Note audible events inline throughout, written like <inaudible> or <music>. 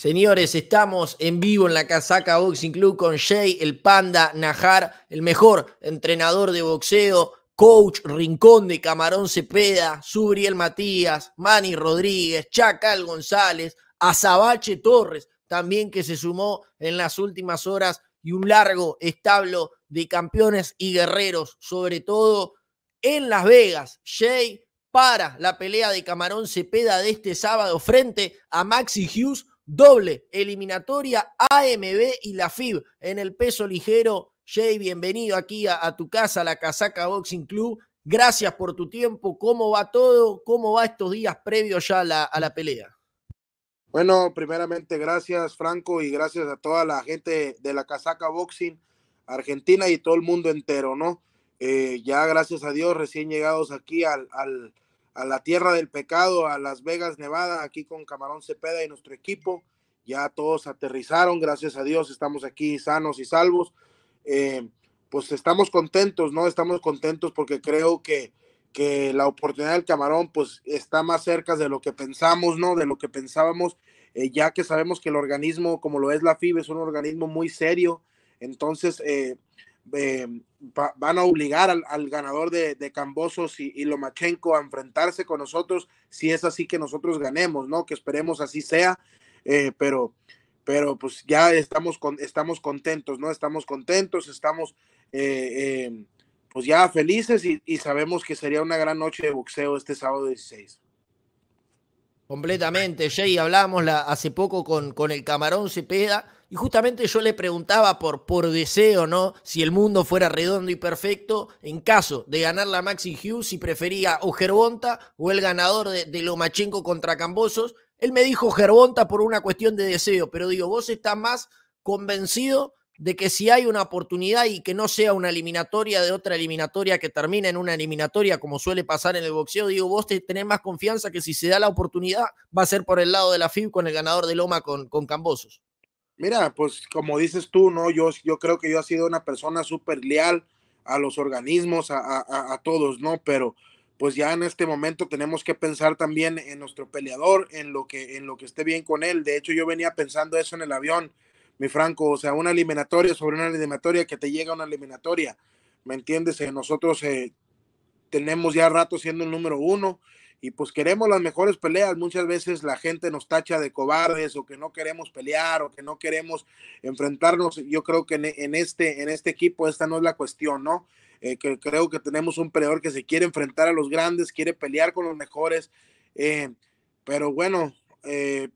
Señores, estamos en vivo en la casaca Boxing Club con Jay, el panda Najar, el mejor entrenador de boxeo, coach Rincón de Camarón Cepeda, Subriel Matías, Manny Rodríguez, Chacal González, Azabache Torres, también que se sumó en las últimas horas y un largo establo de campeones y guerreros, sobre todo en Las Vegas. Jay para la pelea de Camarón Cepeda de este sábado frente a Maxi Hughes doble eliminatoria AMB y la FIB en el peso ligero. Jay, bienvenido aquí a, tu casa, la Casaca Boxing Club. Gracias por tu tiempo. ¿Cómo va todo? ¿Cómo va estos días previos ya a la, pelea? Bueno, primeramente gracias Franco y gracias a toda la gente de la Casaca Boxing Argentina y todo el mundo entero, ¿no? Eh, ya gracias a Dios recién llegados aquí al, al, a la tierra del pecado, a Las Vegas, Nevada, aquí con Camarón Cepeda y nuestro equipo. Ya todos aterrizaron, gracias a Dios, estamos aquí sanos y salvos. Eh, pues estamos contentos, ¿no? Estamos contentos porque creo que, que la oportunidad del Camarón pues está más cerca de lo que pensamos, ¿no? De lo que pensábamos, eh, ya que sabemos que el organismo, como lo es la FIB, es un organismo muy serio. Entonces, eh, eh, van a obligar al, ganador de, Cambosos y, Lomachenko a enfrentarse con nosotros si es así que nosotros ganemos, ¿no? Que esperemos así sea, eh, pero, pero pues ya estamos, estamos contentos, ¿no? Estamos contentos, estamos eh, pues ya felices y, sabemos que sería una gran noche de boxeo este sábado 16. Completamente, Jay, hablábamos la, hace poco con, con el Camarón Cepeda y justamente yo le preguntaba por, por deseo, ¿no? Si el mundo fuera redondo y perfecto, en caso de ganar la Maxi Hughes, si prefería o Gerbonta o el ganador de, Lomachenko contra Cambosos. Él me dijo Gerbonta por una cuestión de deseo, pero digo, vos estás más convencido de que si hay una oportunidad y que no sea una eliminatoria de otra eliminatoria que termina en una eliminatoria como suele pasar en el boxeo, digo, vos tenés más confianza que si se da la oportunidad va a ser por el lado de la FIB con el ganador de Loma con, con Cambosos. Mira, pues como dices tú, ¿no? Yo, yo creo que yo he sido una persona súper leal a los organismos, a, a, a, todos, ¿no? Pero pues ya en este momento tenemos que pensar también en nuestro peleador, en lo que, en lo que esté bien con él. De hecho, yo venía pensando eso en el avión, mi Franco, o sea, una eliminatoria sobre una eliminatoria que te llega a una eliminatoria, ¿me entiendes? Eh, nosotros eh, tenemos ya rato siendo el número uno, y pues queremos las mejores peleas. Muchas veces la gente nos tacha de cobardes o que no queremos pelear o que no queremos enfrentarnos. Yo creo que en, este, en este equipo esta no es la cuestión, ¿no? Eh, que creo que tenemos un peleador que se quiere enfrentar a los grandes, quiere pelear con los mejores. Eh, pero bueno, eh,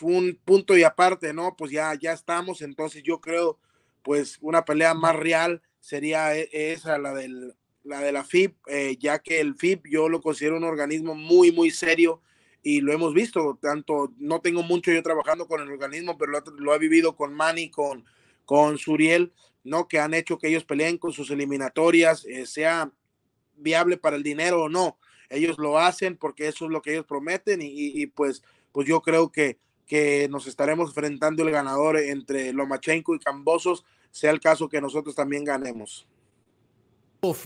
un punto y aparte, ¿no? Pues ya, ya estamos. Entonces yo creo, pues una pelea más real sería e, esa, la del la de la FIP, eh, ya que el FIP yo lo considero un organismo muy, muy serio y lo hemos visto, tanto no tengo mucho yo trabajando con el organismo, pero lo, he vivido con Manny, con, con Suriel, ¿no? Que han hecho que ellos peleen con sus eliminatorias, eh, sea viable para el dinero o no. Ellos lo hacen porque eso es lo que ellos prometen y, pues, pues yo creo que, que nos estaremos enfrentando el ganador entre Lomachenko y Cambosos, sea el caso que nosotros también ganemos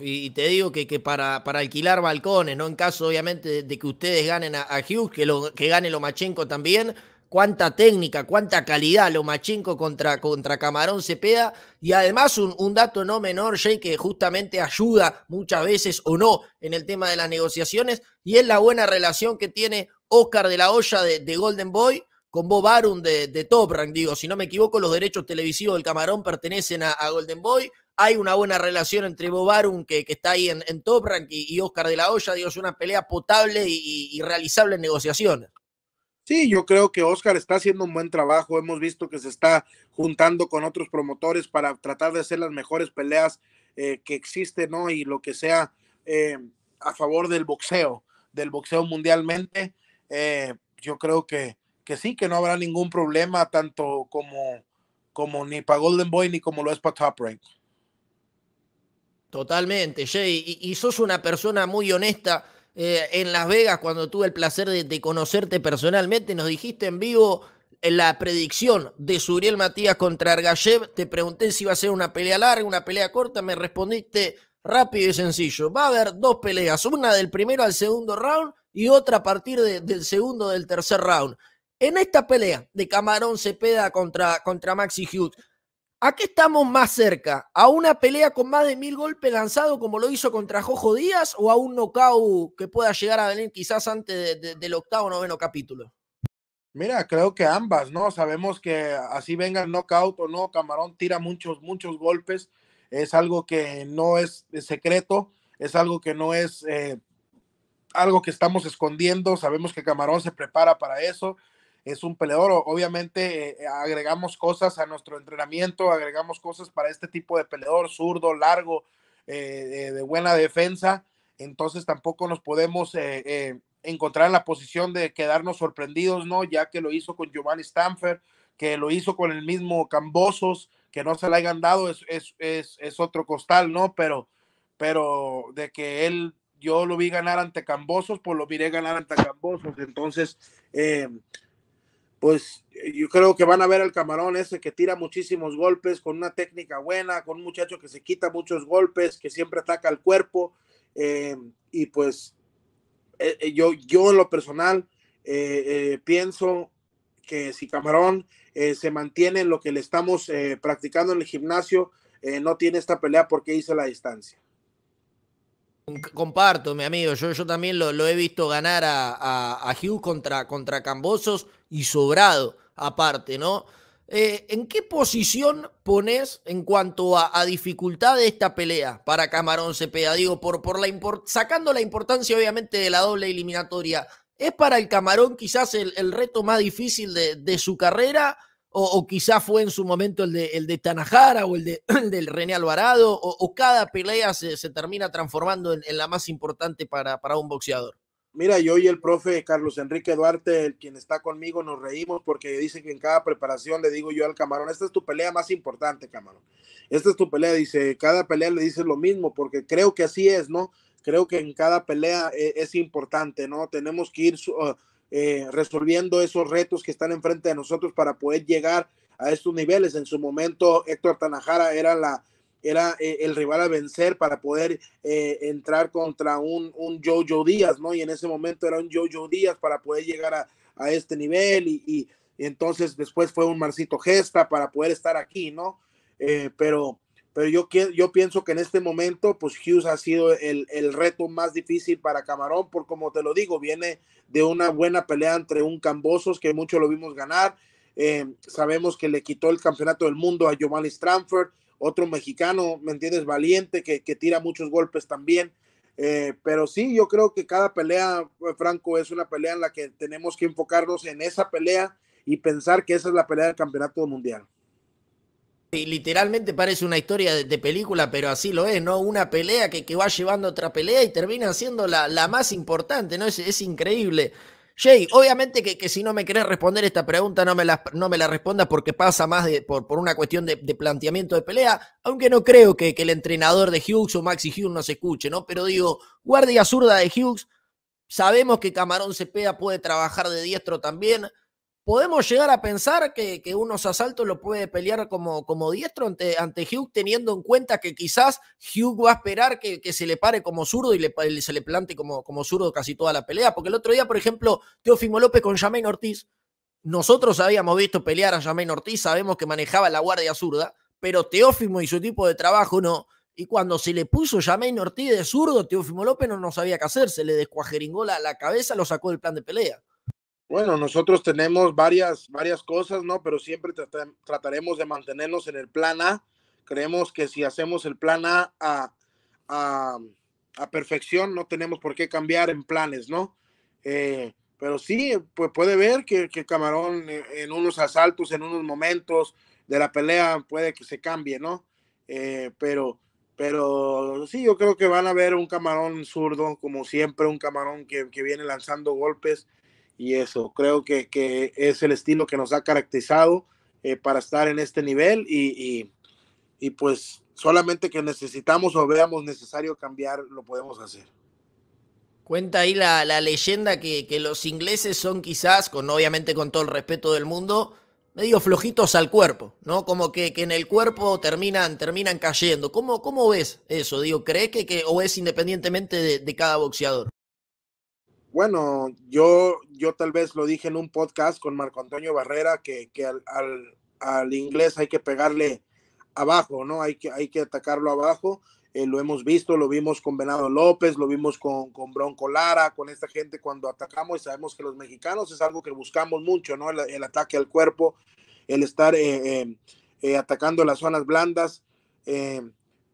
y te digo que, que para, para alquilar balcones, ¿no? En caso, obviamente, de, que ustedes ganen a, Hughes, que, lo, que gane Lomachenko también, cuánta técnica, cuánta calidad Lomachenko contra, contra Camarón Cepeda. Y además un, dato no menor, Jay, que justamente ayuda muchas veces o no en el tema de las negociaciones, y es la buena relación que tiene Oscar de la Hoya de, Golden Boy con Bob Arum de, Top Rank. Digo, si no me equivoco, los derechos televisivos del Camarón pertenecen a Golden Boy. Hay una buena relación entre Bobarum, que, que está ahí en, Top Rank, y, Oscar de la Hoya. Digo, es una pelea potable y, realizable en negociaciones. Sí, yo creo que Oscar está haciendo un buen trabajo. Hemos visto que se está juntando con otros promotores para tratar de hacer las mejores peleas eh, que existen, ¿no? Y lo que sea eh, a favor del boxeo, del boxeo mundialmente. Eh, yo creo que, que sí, que no habrá ningún problema, tanto como, como ni para Golden Boy ni como lo es para Top Rank. Totalmente, Jay. Y, sos una persona muy honesta. Eh, en Las Vegas, cuando tuve el placer de, conocerte personalmente, nos dijiste en vivo la predicción de Suriel Matías contra Argayev. Te pregunté si iba a ser una pelea larga, una pelea corta. Me respondiste rápido y sencillo. Va a haber dos peleas, una del primero al segundo round y otra a partir del segundo del tercer round. En esta pelea de Camarón Cepeda contra, contra Maxi Hughes, ¿A qué estamos más cerca? ¿A una pelea con más de mil golpes lanzados como lo hizo contra Jojo Díaz o a un knockout que pueda llegar a venir quizás antes del octavo o noveno capítulo? Mira, creo que ambas, ¿no? Sabemos que así venga el knockout o no, Camarón tira muchos, muchos golpes. Es algo que no es secreto, es algo que no es eh, algo que estamos escondiendo. Sabemos que Camarón se prepara para eso es un peleador. Obviamente eh, agregamos cosas a nuestro entrenamiento, agregamos cosas para este tipo de peleador, zurdo, largo, eh, eh, de buena defensa. Entonces tampoco nos podemos encontrar en la posición de quedarnos sorprendidos, ¿no? Ya que lo hizo con Giovanni Stanford, que lo hizo con el mismo Cambosos, que no se le hayan dado, es, otro costal, ¿no? Pero, pero de que él yo lo vi ganar ante Cambosos, pues lo miré ganar ante Cambosos. Entonces, pues yo creo que van a ver al camarón ese que tira muchísimos golpes con una técnica buena, con un muchacho que se quita muchos golpes, que siempre ataca al cuerpo. Eh, y pues eh, eh, yo, yo en lo personal pienso que si Camarón se mantiene en lo que le estamos practicando en el gimnasio, no tiene esta pelea porque hizo la distancia. Comparto, mi amigo. Yo, yo también lo, lo he visto ganar a, Hughes contra, contra Cambosos y sobrado, aparte, ¿no? Eh, ¿En qué posición pones en cuanto a, dificultad de esta pelea para Camarón Cepeda? Digo, por, por la sacando la importancia, obviamente, de la doble eliminatoria. ¿Es para el Camarón quizás el, reto más difícil de, de su carrera? o, quizá fue en su momento el de, el de Tanajara o el, de, <clears throat> del René Alvarado, o, cada pelea se, termina transformando en, la más importante para, para un boxeador. Mira, yo y el profe Carlos Enrique Duarte, el quien está conmigo, nos reímos porque dice que en cada preparación le digo yo al camarón, esta es tu pelea más importante, camarón. Esta es tu pelea, dice, cada pelea le dices lo mismo porque creo que así es, ¿no? Creo que en cada pelea eh, es, importante, ¿no? Tenemos que ir ah, eh, resolviendo esos retos que están enfrente de nosotros para poder llegar a estos niveles. En su momento, Héctor Tanajara era la era eh, el rival a vencer para poder eh, entrar contra un, un, Jojo Díaz, ¿no? Y en ese momento era un Jojo Díaz para poder llegar a, este nivel y, y, entonces después fue un Marcito Gesta para poder estar aquí, ¿no? pero pero yo, yo pienso que en este momento, pues Hughes ha sido el, reto más difícil para Camarón, por como te lo digo, viene de una buena pelea entre un Cambosos, que mucho lo vimos ganar. Eh, sabemos que le quitó el campeonato del mundo a Giovanni Stranford, otro mexicano, ¿me entiendes? Valiente, que, tira muchos golpes también. Eh, pero sí, yo creo que cada pelea, eh, Franco, es una pelea en la que tenemos que enfocarnos en esa pelea y pensar que esa es la pelea del campeonato mundial. Y literalmente parece una historia de, película, pero así lo es, ¿no? Una pelea que, que va llevando otra pelea y termina siendo la, más importante, ¿no? Es, es increíble. Jay, obviamente que, si no me querés responder esta pregunta, no me la, no me la respondas porque pasa más de, por, por, una cuestión de, planteamiento de pelea, aunque no creo que, que, el entrenador de Hughes o Maxi Hughes nos escuche, ¿no? Pero digo, guardia zurda de Hughes, sabemos que Camarón Cepeda puede trabajar de diestro también, podemos llegar a pensar que, unos asaltos lo puede pelear como, como diestro ante, ante Hugh, teniendo en cuenta que quizás Hugh va a esperar que, se le pare como zurdo y le, se le plante como, como zurdo casi toda la pelea. Porque el otro día, por ejemplo, Teófimo López con Yamain Ortiz, nosotros habíamos visto pelear a Yamain Ortiz, sabemos que manejaba la guardia zurda, pero Teófimo y su tipo de trabajo no. Y cuando se le puso Yamain Ortiz de zurdo, Teófimo López no, no sabía qué hacer, se le descuajeringó la, la cabeza, lo sacó del plan de pelea. Bueno, nosotros tenemos varias, varias cosas, ¿no? Pero siempre trataremos de mantenernos en el plan A. Creemos que si hacemos el plan A a, perfección, no tenemos por qué cambiar en planes, ¿no? Eh, pero sí, pues puede ver que, el Camarón en unos asaltos, en unos momentos de la pelea, puede que se cambie, ¿no? Eh, pero, pero sí, yo creo que van a ver un Camarón zurdo, como siempre, un Camarón que, que viene lanzando golpes y eso. Creo que, es el estilo que nos ha caracterizado eh, para estar en este nivel y, pues solamente que necesitamos o veamos necesario cambiar, lo podemos hacer. Cuenta ahí la, leyenda que, los ingleses son quizás, con obviamente con todo el respeto del mundo, medio flojitos al cuerpo, ¿no? Como que, en el cuerpo terminan, terminan cayendo. ¿Cómo, ¿Cómo ves eso? Digo, ¿crees que, que o es independientemente de cada boxeador? bueno, yo, yo tal vez lo dije en un podcast con Marco Antonio Barrera, que, que al, al, inglés hay que pegarle abajo, ¿no? Hay que, hay que atacarlo abajo. Eh, lo hemos visto, lo vimos con Venado López, lo vimos con, Bronco Lara, con esta gente cuando atacamos y sabemos que los mexicanos es algo que buscamos mucho, ¿no? El, ataque al cuerpo, el estar eh, eh, atacando las zonas blandas.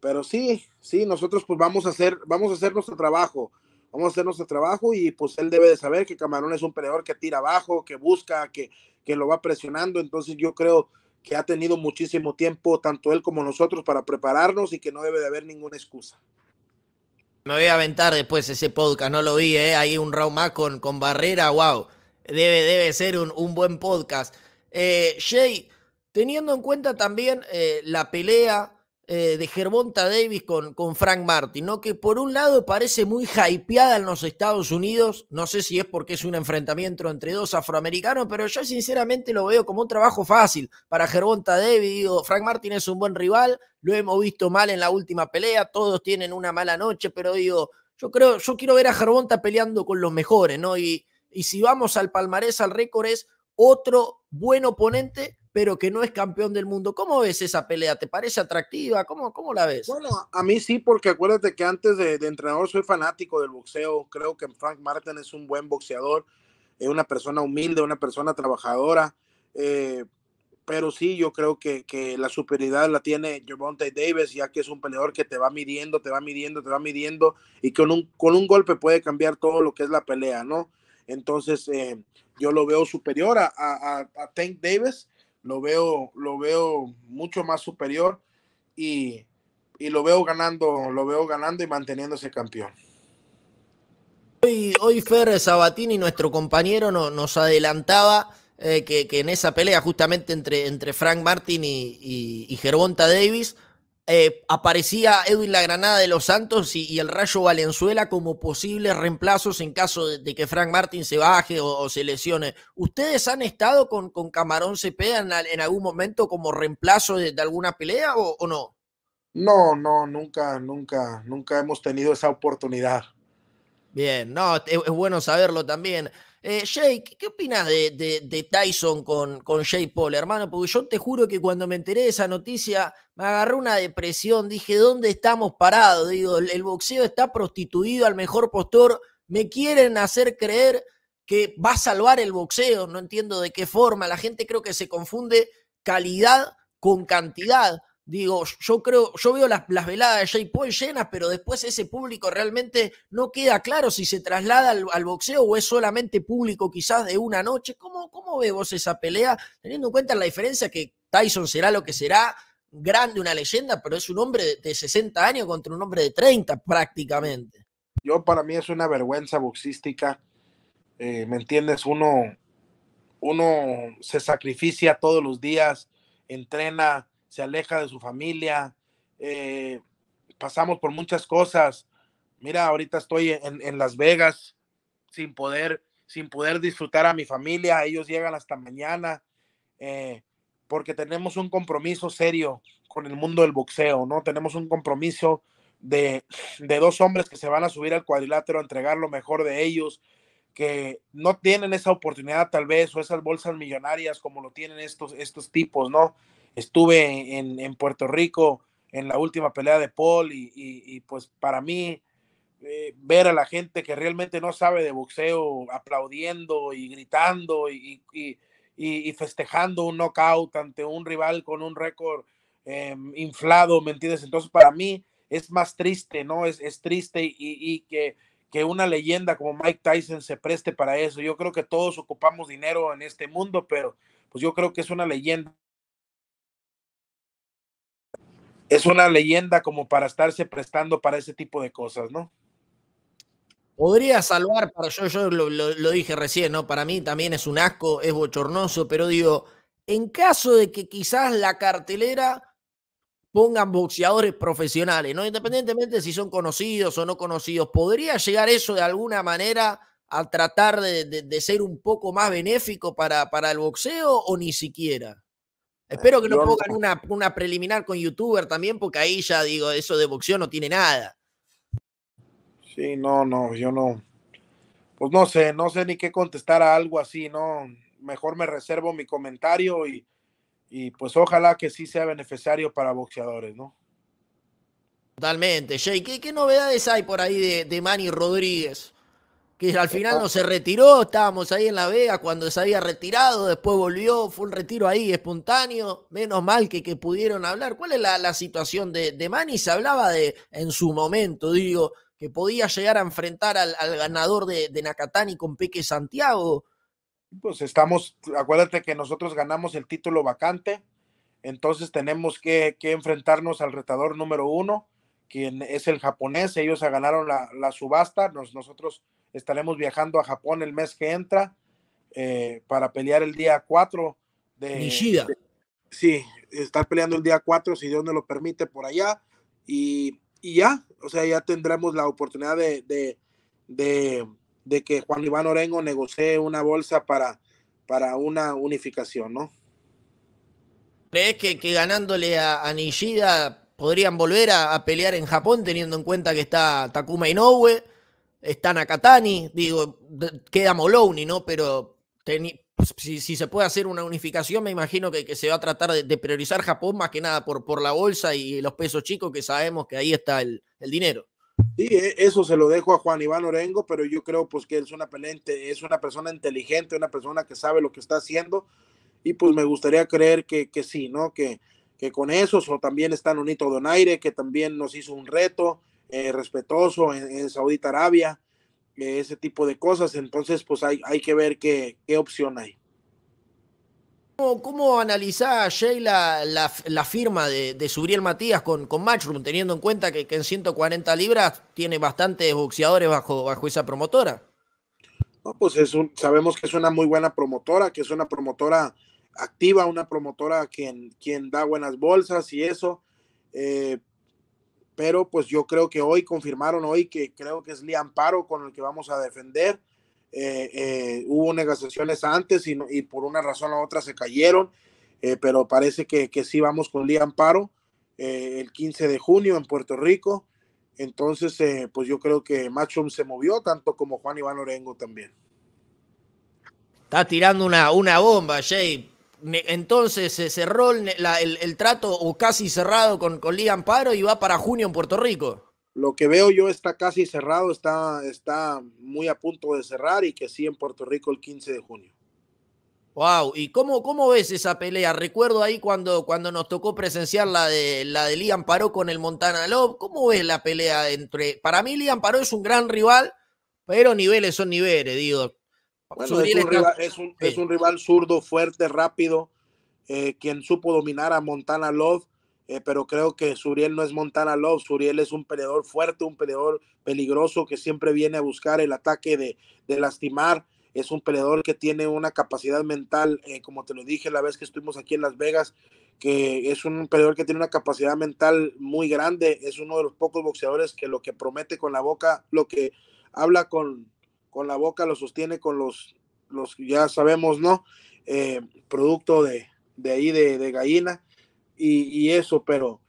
pero sí, sí, nosotros pues vamos a hacer, vamos a hacer nuestro trabajo vamos a hacer nuestro trabajo y pues él debe de saber que Camarón es un peleador que tira abajo, que busca, que, que lo va presionando. Entonces yo creo que ha tenido muchísimo tiempo, tanto él como nosotros, para prepararnos y que no debe de haber ninguna excusa. Me voy a aventar después ese podcast, no lo vi, ¿eh? Ahí un round más con, con barrera, wow. Debe, debe ser un, buen podcast. Eh, Jay, teniendo en cuenta también eh, la pelea eh, de Gervonta Davis con, con, Frank Martin, ¿no? Que por un lado parece muy hypeada en los Estados Unidos, no sé si es porque es un enfrentamiento entre dos afroamericanos, pero yo sinceramente lo veo como un trabajo fácil para Gervonta Davis. Digo, Frank Martin es un buen rival, lo hemos visto mal en la última pelea, todos tienen una mala noche, pero digo, yo creo, yo quiero ver a Gervonta peleando con los mejores, ¿no? Y, y si vamos al palmarés, al récord, es otro buen oponente pero que no es campeón del mundo. ¿Cómo ves esa pelea? ¿Te parece atractiva? ¿Cómo, cómo la ves? Bueno, a mí sí, porque acuérdate que antes de, entrenador soy fanático del boxeo. Creo que Frank Martin es un buen boxeador, es eh, una persona humilde, una persona trabajadora. Eh, pero sí, yo creo que, que la superioridad la tiene Javonte Davis, ya que es un peleador que te va midiendo, te va midiendo, te va midiendo, y con un, con un golpe puede cambiar todo lo que es la pelea, ¿no? Entonces, eh, yo lo veo superior a, a, a Tank Davis, lo veo, lo veo mucho más superior y, lo veo ganando, lo veo ganando y manteniéndose campeón. Hoy, hoy Fer Sabatini, nuestro compañero, nos adelantaba eh, que, en esa pelea justamente entre, entre Frank Martin y, y, y Gervonta Davis, eh, aparecía Edwin La Granada de los Santos y, el Rayo Valenzuela como posibles reemplazos en caso de, que Frank Martin se baje o, se lesione. ¿Ustedes han estado con, con Camarón Cepeda en, algún momento como reemplazo de, alguna pelea o, no? No, no, nunca, nunca, nunca hemos tenido esa oportunidad. Bien, no, es bueno saberlo también. Eh, Jake, ¿qué opinas de, Tyson con, con Paul, hermano? Porque yo te juro que cuando me enteré de esa noticia me agarró una depresión. Dije, ¿dónde estamos parados? Digo, el boxeo está prostituido al mejor postor. Me quieren hacer creer que va a salvar el boxeo. No entiendo de qué forma. La gente creo que se confunde calidad con cantidad. Digo, yo creo, yo veo las, las veladas de Jay Paul llenas, pero después ese público realmente no queda claro si se traslada al, boxeo o es solamente público quizás de una noche. ¿Cómo, ¿Cómo ve vos esa pelea? Teniendo en cuenta la diferencia que Tyson será lo que será, grande, una leyenda, pero es un hombre de, 60 años contra un hombre de 30 prácticamente. Yo para mí es una vergüenza boxística. Eh, ¿Me entiendes? Uno, uno se sacrifica todos los días, entrena se aleja de su familia, eh, pasamos por muchas cosas. Mira, ahorita estoy en, Las Vegas sin poder, sin poder disfrutar a mi familia, ellos llegan hasta mañana, eh, porque tenemos un compromiso serio con el mundo del boxeo, ¿no? Tenemos un compromiso de, dos hombres que se van a subir al cuadrilátero a entregar lo mejor de ellos, que no tienen esa oportunidad tal vez o esas bolsas millonarias como lo tienen estos, estos tipos, ¿no? estuve en, Puerto Rico en la última pelea de Paul y, pues para mí eh, ver a la gente que realmente no sabe de boxeo aplaudiendo y gritando y, festejando un knockout ante un rival con un récord eh, inflado, ¿me entiendes? Entonces para mí es más triste, ¿no? Es, es triste y, que, que una leyenda como Mike Tyson se preste para eso. Yo creo que todos ocupamos dinero en este mundo, pero pues yo creo que es una leyenda es una leyenda como para estarse prestando para ese tipo de cosas, ¿no? Podría salvar, para yo, lo, dije recién, ¿no? Para mí también es un asco, es bochornoso, pero digo, en caso de que quizás la cartelera pongan boxeadores profesionales, ¿no? Independientemente si son conocidos o no conocidos, ¿podría llegar eso de alguna manera a tratar de, ser un poco más benéfico para, para el boxeo o ni siquiera? Espero que no pongan una, una preliminar con youtuber también, porque ahí ya digo, eso de boxeo no tiene nada. Sí, no, no, yo no. Pues no sé, no sé ni qué contestar a algo así, ¿no? Mejor me reservo mi comentario y, y pues ojalá que sí sea beneficiario para boxeadores, ¿no? Totalmente, Jay. ¿Qué, novedades hay por ahí de, de Manny Rodríguez? que al eh, final oh. no se retiró, estábamos ahí en La Vega cuando se había retirado, después volvió, fue un retiro ahí espontáneo, menos mal que, que pudieron hablar. ¿Cuál es la, situación de, de, Se hablaba de, en su momento, digo, que podía llegar a enfrentar al, ganador de, de, Nakatani con Peque Santiago. Pues estamos, acuérdate que nosotros ganamos el título vacante, entonces tenemos que, enfrentarnos al retador número uno, quien es el japonés, ellos ganaron la, subasta, nosotros Estaremos viajando a Japón el mes que entra eh, para pelear el día 4 de... Nishida. sí, estar peleando el día 4, si Dios nos lo permite, por allá. Y, ya, o sea, ya tendremos la oportunidad de, que Juan Iván Orengo negocie una bolsa para, para una unificación, ¿no? ¿Crees que, ganándole a, Nishida podrían volver a, a pelear en Japón, teniendo en cuenta que está Takuma Inoue? están a Katani digo, queda Moloney, ¿no? Pero si, se puede hacer una unificación, me imagino que, se va a tratar de, priorizar Japón más que nada por, por la bolsa y los pesos chicos, que sabemos que ahí está el, dinero. Sí, e, eso se lo dejo a Juan Iván Orengo, pero yo creo pues que es una pelente, es una persona inteligente, una persona que sabe lo que está haciendo y pues me gustaría creer que, sí, ¿no? Que, que con eso o también está Nonito Donaire, que también nos hizo un reto, eh, respetuoso en, en, Saudita Arabia, eh, ese tipo de cosas. Entonces, pues hay, hay que ver qué, qué opción hay. ¿Cómo, cómo analiza Sheila la, firma de, de Subriel Matías con, con Matchroom, teniendo en cuenta que, en 140 libras tiene bastantes boxeadores bajo, bajo esa promotora? No, pues es un, sabemos que es una muy buena promotora, que es una promotora activa, una promotora quien, quien da buenas bolsas y eso. Eh, pero pues yo creo que hoy confirmaron hoy que creo que es Liam Paro con el que vamos a defender. Eh, eh, hubo negociaciones antes y, por una razón u otra se cayeron, eh, pero parece que, sí vamos con Liam Paro el 15 de junio en Puerto Rico. Entonces, pues yo creo que Machum se movió, tanto como Juan Iván Orengo también. Está tirando una, una bomba, Jay entonces se eh, cerró el, trato o casi cerrado con, con Amparo y va para junio en Puerto Rico. Lo que veo yo está casi cerrado, está, está muy a punto de cerrar y que sí en Puerto Rico el 15 de junio. Wow, ¿y cómo, cómo ves esa pelea? Recuerdo ahí cuando, cuando nos tocó presenciar la de la de Liam Paró con el Montana Love. ¿Cómo ves la pelea entre? Para mí, Liam Paró es un gran rival, pero niveles son niveles, digo es, un rival, zurdo, fuerte, rápido, eh, quien supo dominar a Montana Love, eh, pero creo que Suriel no es Montana Love, Suriel es un peleador fuerte, un peleador peligroso que siempre viene a buscar el ataque de, de lastimar, es un peleador que tiene una capacidad mental, eh, como te lo dije la vez que estuvimos aquí en Las Vegas, que es un peleador que tiene una capacidad mental muy grande, es uno de los pocos boxeadores que lo que promete con la boca, lo que habla con con la boca lo sostiene con los, los ya sabemos, ¿no? Eh, producto de, ahí, de, de gallina y, eso, pero,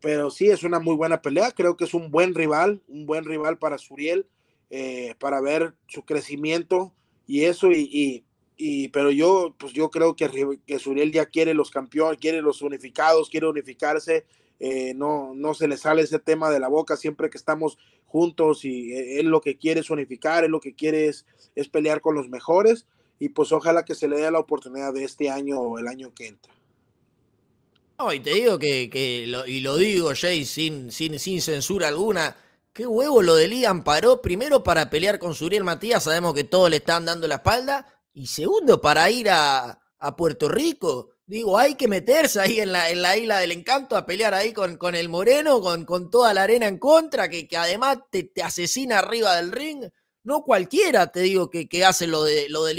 pero sí es una muy buena pelea. Creo que es un buen rival, un buen rival para Suriel, eh, para ver su crecimiento y eso. Y, y, pero yo, pues yo creo que, que, Suriel ya quiere los campeones, quiere los unificados, quiere unificarse eh, no, no se le sale ese tema de la boca siempre que estamos juntos y eh, él lo que quiere es unificar, él lo que quiere es, pelear con los mejores y pues ojalá que se le dé la oportunidad de este año o el año que entra. y te digo que, que y lo digo, Jay, sin, sin, sin censura alguna, qué huevo lo de amparó paró primero para pelear con Suriel Matías, sabemos que todos le están dando la espalda, y segundo para ir a, a Puerto Rico digo, hay que meterse ahí en la, en la isla del encanto a pelear ahí con, con el Moreno, con, con toda la arena en contra, que, que además te, te, asesina arriba del ring. No cualquiera, te digo, que, que hace lo de, lo de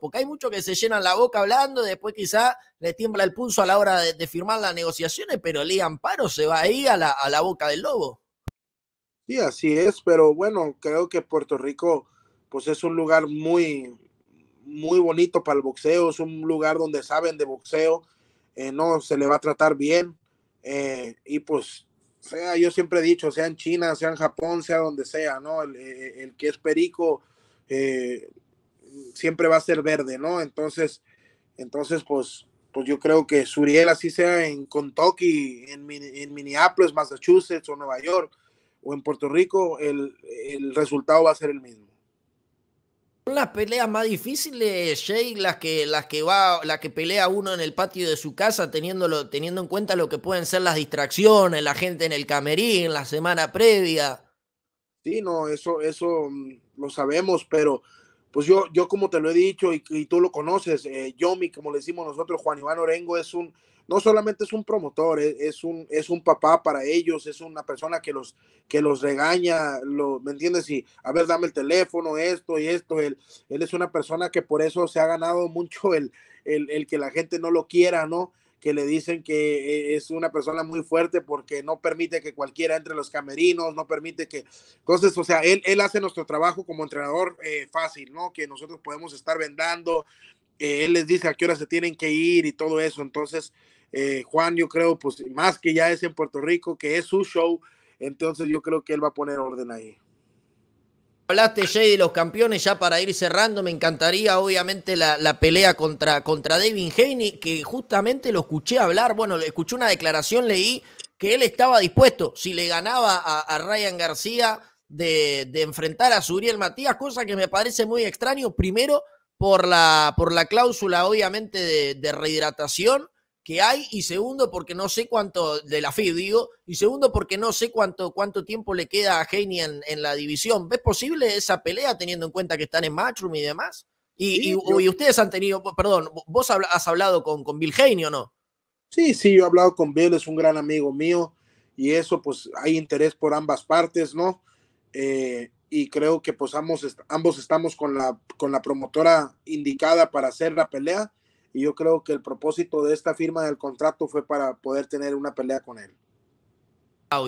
porque hay muchos que se llenan la boca hablando, y después quizá le tiembla el pulso a la hora de, firmar las negociaciones, pero Ligan Amparo se va ahí a la, a la boca del lobo. Sí, así es, pero bueno, creo que Puerto Rico pues es un lugar muy, muy bonito para el boxeo, es un lugar donde saben de boxeo, eh, no se le va a tratar bien. Eh, y pues, sea, yo siempre he dicho, sea en China, sea en Japón, sea donde sea, ¿no? El, eh, el, que es perico siempre va a ser verde, ¿no? Entonces, entonces pues, pues yo creo que Suriel, así sea en Kentucky, en, en Minneapolis, Massachusetts o Nueva York o en Puerto Rico, el, el resultado va a ser el mismo las peleas más difíciles, Jay, las que, las que va, la que pelea uno en el patio de su casa, teniendo en cuenta lo que pueden ser las distracciones, la gente en el camerín, la semana previa. Sí, no, eso, eso mm, lo sabemos, pero pues yo, yo como te lo he dicho y, tú lo conoces, eh, Yomi, como le decimos nosotros, Juan Iván Orengo es un, no solamente es un promotor, e, es, un, es un papá para ellos, es una persona que los, que los regaña, lo, ¿me entiendes? Y a ver, dame el teléfono, esto y esto. Él, él es una persona que por eso se ha ganado <laughs> mucho el, el, que la gente no lo quiera, ¿no? que le dicen que e, es una persona muy fuerte porque no permite que cualquiera entre los camerinos, no permite que Entonces, o sea, él, él hace nuestro trabajo como entrenador eh, fácil, ¿no? Que nosotros podemos estar vendando, él les dice a qué hora se tienen que ir y todo eso, entonces eh, Juan, yo creo, pues más que ya es en Puerto Rico, que es su show, entonces yo creo que él va a poner orden ahí. Hablaste, Jay, de los campeones, ya para ir cerrando, me encantaría obviamente la, pelea contra, contra David Haney, que justamente lo escuché hablar, bueno, escuché una declaración, leí que él estaba dispuesto, si le ganaba a, a Ryan García, de, enfrentar a Zuriel Matías, cosa que me parece muy extraño, primero por la, por la cláusula obviamente de rehidratación que hay y segundo porque no sé cuánto, de la FIB digo, y segundo porque no sé cuánto, cuánto tiempo le queda a Heini en, la división. ¿Ves posible esa pelea teniendo en cuenta que están en Matchroom y demás? Y, ustedes han tenido, perdón, vos has hablado con, con Bill Heini o no? Sí, sí, yo he hablado con Bill, es un gran amigo mío y eso pues hay interés por ambas partes, ¿no? Eh, y creo que pues ambos, ambos estamos con la, con la promotora indicada para hacer la pelea y yo creo que el propósito de esta firma del contrato fue para poder tener una pelea con él.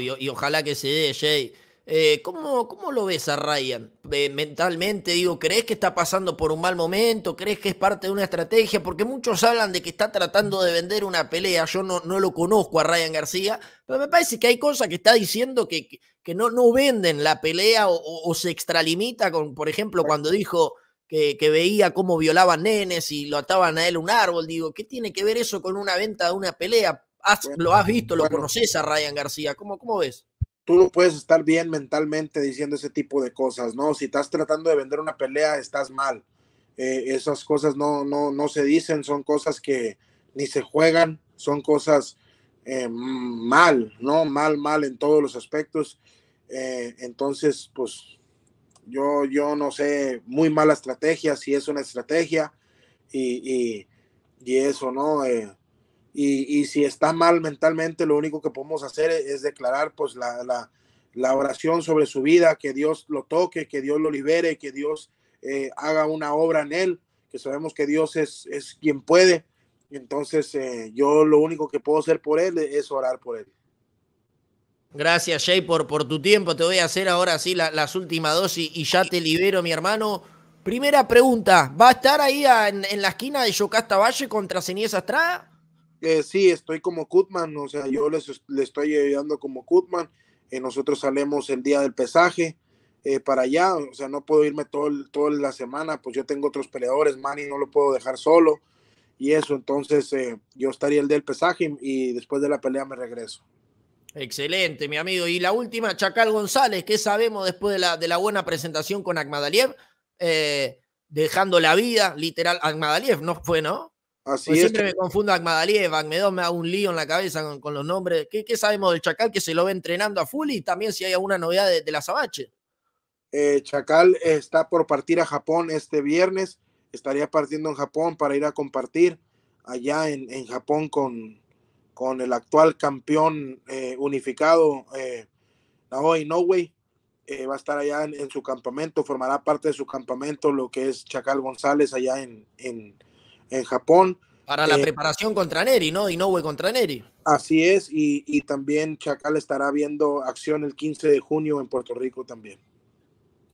Y, y ojalá que se dé, Jay. Eh, ¿cómo, lo ves a Ryan? Eh, mentalmente, digo, ¿crees que está pasando por un mal momento? ¿Crees que es parte de una estrategia? Porque muchos hablan de que está tratando de vender una pelea. Yo no, no lo conozco a Ryan García, pero me parece que hay cosas que está diciendo que, que, no, no venden la pelea o, o se extralimita con, por ejemplo, cuando dijo que, veía cómo violaban nenes y lo ataban a él un árbol. Digo, ¿qué tiene que ver eso con una venta de una pelea? ¿Has, ¿Lo has visto? ¿Lo conoces a Ryan García? ¿Cómo, ¿Cómo ves? Tú no puedes estar bien mentalmente diciendo ese tipo de cosas, ¿no? Si estás tratando de vender una pelea, estás mal. Eh, esas cosas no, no, no se dicen, son cosas que ni se juegan, son cosas eh, mal, ¿no? Mal, mal en todos los aspectos. Eh, entonces, pues yo, yo no sé muy mala estrategia, si es una estrategia y, y, eso, ¿no? Eh, y, si está mal mentalmente, lo único que podemos hacer es, declarar pues la, la, la, oración sobre su vida, que Dios lo toque, que Dios lo libere, que Dios eh, haga una obra en él, que sabemos que Dios es, es quien puede. Entonces eh, yo lo único que puedo hacer por él es orar por él. Gracias, Jay, por, tu tiempo. Te voy a hacer ahora sí las últimas dos y, ya te libero, mi hermano. Primera pregunta, ¿va a estar ahí en, la esquina de Yocasta Valle contra Cenía Estrada? Eh, sí, estoy como Kutman, o sea, yo le estoy ayudando como Kutman. Eh, nosotros salemos el día del pesaje eh, para allá, o sea, no puedo irme todo, toda la semana, pues yo tengo otros peleadores, Manny no lo puedo dejar solo y eso, entonces yo estaría el día del pesaje y después de la pelea me regreso. Excelente, mi amigo. Y la última, Chacal González, ¿qué sabemos después de la, de la buena presentación con Akmadaliev? Eh, dejando la vida, literal, Akmadaliev, ¿no fue, no? Así pues es. Siempre me confundo Akmadaliev, me da un lío en la cabeza con, los nombres. ¿Qué, sabemos del Chacal que se lo ve entrenando a full y también si hay alguna novedad de, la Sabache? Eh, Chacal está por partir a Japón este viernes. Estaría partiendo en Japón para ir a compartir allá en, en Japón con, con el actual campeón eh, unificado, eh, Inoue. Eh, va a estar allá en, su campamento, formará parte de su campamento lo que es Chacal González allá en, en, Japón. Para la eh, preparación contra Neri, ¿no? Inoue contra Neri. Así es, y, y, también Chacal estará viendo acción el 15 de junio en Puerto Rico también.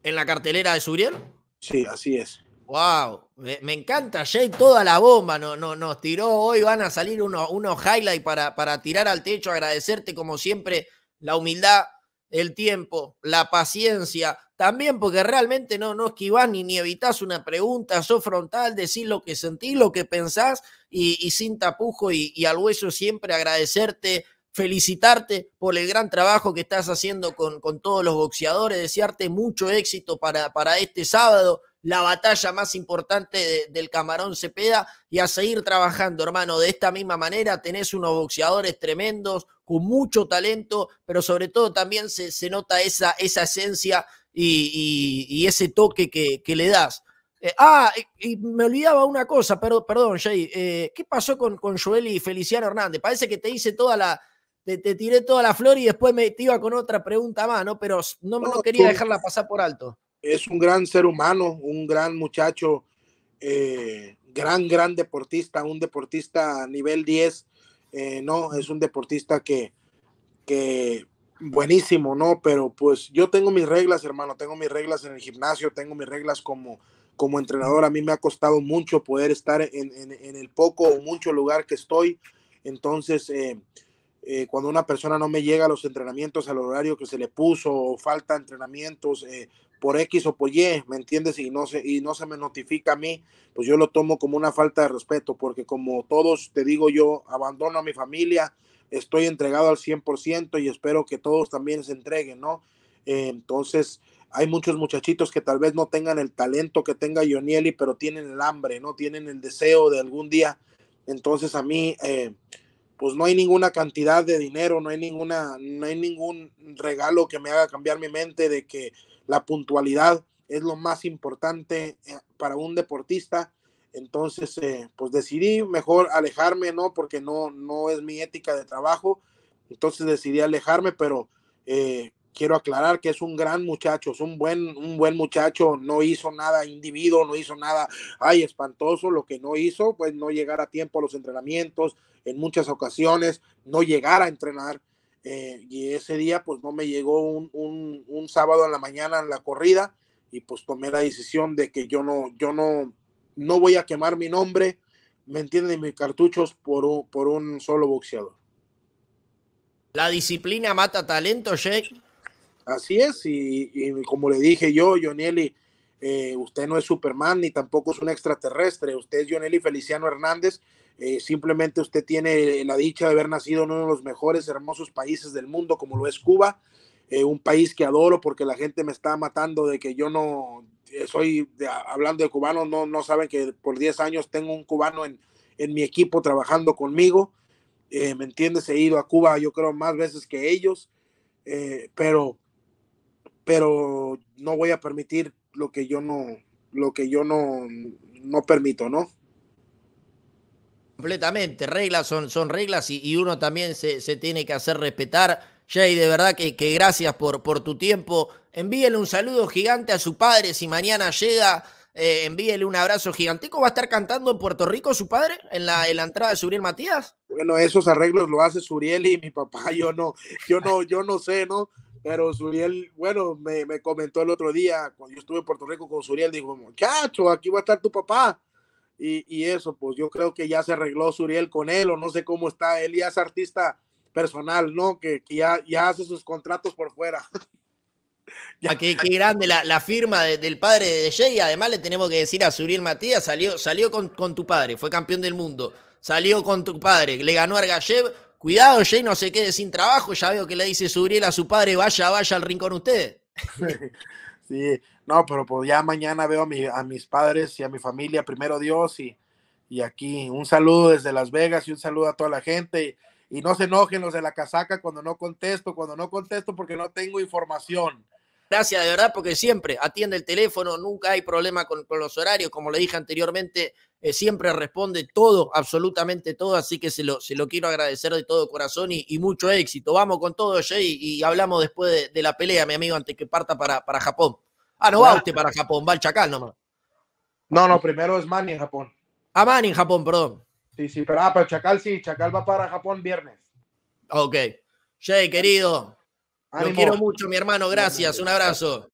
¿En la cartelera de Suriel? Sí, así es. Wow, me, encanta Jay, toda la bomba no, no, nos tiró hoy, van a salir unos, highlights para, para tirar al techo, agradecerte como siempre la humildad, el tiempo, la paciencia, también porque realmente no, no esquivás ni, ni evitás una pregunta, sos frontal, decís lo que sentís, lo que pensás y, sin tapujo y, y, al hueso siempre agradecerte, felicitarte por el gran trabajo que estás haciendo con, con todos los boxeadores, desearte mucho éxito para, para este sábado la batalla más importante del camarón Cepeda y a seguir trabajando, hermano. De esta misma manera tenés unos boxeadores tremendos, con mucho talento, pero sobre todo también se, se nota esa, esa esencia y, y, ese toque que, que le das. Eh, ah, y, me olvidaba una cosa, perdón, perdón Jay. Eh, ¿Qué pasó con, con Joel y Feliciano Hernández? Parece que te hice toda la, te, tiré toda la flor y después me iba con otra pregunta más, ¿no? Pero no, no quería dejarla pasar por alto es un gran ser humano, un gran muchacho, eh, gran, gran deportista, un deportista nivel 10, eh, no, es un deportista que, que buenísimo, ¿no? Pero pues yo tengo mis reglas, hermano, tengo mis reglas en el gimnasio, tengo mis reglas como, como entrenador. A mí me ha costado mucho poder estar en, el poco o mucho lugar que estoy. Entonces, eh, cuando una persona no me llega a los entrenamientos al horario que se le puso, o falta entrenamientos, eh, por X o por Y, ¿me entiendes? Y no, se, y no se me notifica a mí, pues yo lo tomo como una falta de respeto, porque como todos, te digo yo, abandono a mi familia, estoy entregado al 100% y espero que todos también se entreguen, ¿no? entonces, hay muchos muchachitos que tal vez no tengan el talento que tenga Yonieli, pero tienen el hambre, ¿no? Tienen el deseo de algún día. Entonces, a mí... Eh, pues no hay ninguna cantidad de dinero, no hay ninguna, no hay ningún regalo que me haga cambiar mi mente de que la puntualidad es lo más importante eh, para un deportista. Entonces, eh, pues decidí mejor alejarme, ¿no? Porque no, no es mi ética de trabajo. Entonces decidí alejarme, pero eh, quiero aclarar que es un gran muchacho, es un buen, un buen muchacho, no hizo nada individuo, no hizo nada, ay, espantoso, lo que no hizo, pues no llegar a tiempo a los entrenamientos, en muchas ocasiones, no llegar a entrenar. Eh, y ese día pues no me llegó un, sábado en la mañana en la corrida y pues tomé la decisión de que yo no, yo no, no voy a quemar mi nombre, me entienden mis cartuchos por un, por un solo boxeador. La disciplina mata talento, Jake. Así es, y, como le dije yo, Joneli eh, usted no es Superman ni tampoco es un extraterrestre, usted es Jonelli Feliciano Hernández, eh, simplemente usted tiene la dicha de haber nacido en uno de los mejores, hermosos países del mundo, como lo es Cuba, eh, un país que adoro porque la gente me está matando de que yo no eh, soy, ah, hablando de cubano no, no saben que por 10 años tengo un cubano en, mi equipo trabajando conmigo. ¿Me entiendes? He ido a Cuba, yo creo, más veces que ellos, pero, pero no voy a permitir lo que yo no, lo que yo no, no permito, ¿no? Completamente, reglas son, son reglas y, uno también se, se, tiene que hacer respetar. Jay, de verdad que, que gracias por, por, tu tiempo. Envíele un saludo gigante a su padre si mañana llega. Eh, envíele un abrazo gigantico. ¿Va a estar cantando en Puerto Rico su padre en la, la entrada de Suriel Matías? Bueno, esos arreglos lo hace Suriel y mi papá. <laughs> Yo no, yo no, yo no sé, ¿no? Pero Suriel, bueno, me, me comentó el otro día, cuando yo estuve en Puerto Rico con Suriel, dijo, muchacho, aquí va a estar tu papá y, eso, pues yo creo que ya se arregló Suriel con él o no sé cómo está, él ya es artista personal, ¿no? Que, ya, hace sus contratos por fuera. <laughs> Ya. Qué, grande la, firma del padre de Jay. Además, le tenemos que decir a Suriel Matías: salió, salió con, tu padre, fue campeón del mundo. Salió con tu padre, le ganó a Argachev. Cuidado, Jay, no se quede sin trabajo. Ya veo que le dice Suriel a su padre: vaya, vaya al rincón usted. <laughs> Sí, no, pero pues ya mañana veo a, mis padres y a mi familia, primero Dios, y, y, aquí un saludo desde Las Vegas y un saludo a toda la gente. Y, no se enojen los de la casaca cuando no contesto, cuando no contesto porque no tengo información. Gracias, de verdad, porque siempre atiende el teléfono, nunca hay problema con, los horarios, como le dije anteriormente, eh, siempre responde todo, absolutamente todo, así que se lo, se lo quiero agradecer de todo corazón y, mucho éxito. Vamos con todo, Jay, y hablamos después de, la pelea, mi amigo, antes que parta para, para Japón. Ah, no va usted para Japón, va el Chacal nomás. No, no, primero es Manny en Japón. Ah, Manny en Japón, perdón. Sí, sí, pero, ah, pero Chacal sí, Chacal va para Japón viernes. Ok. Jay, querido. Lo quiero mucho, mi hermano. Gracias. Un abrazo.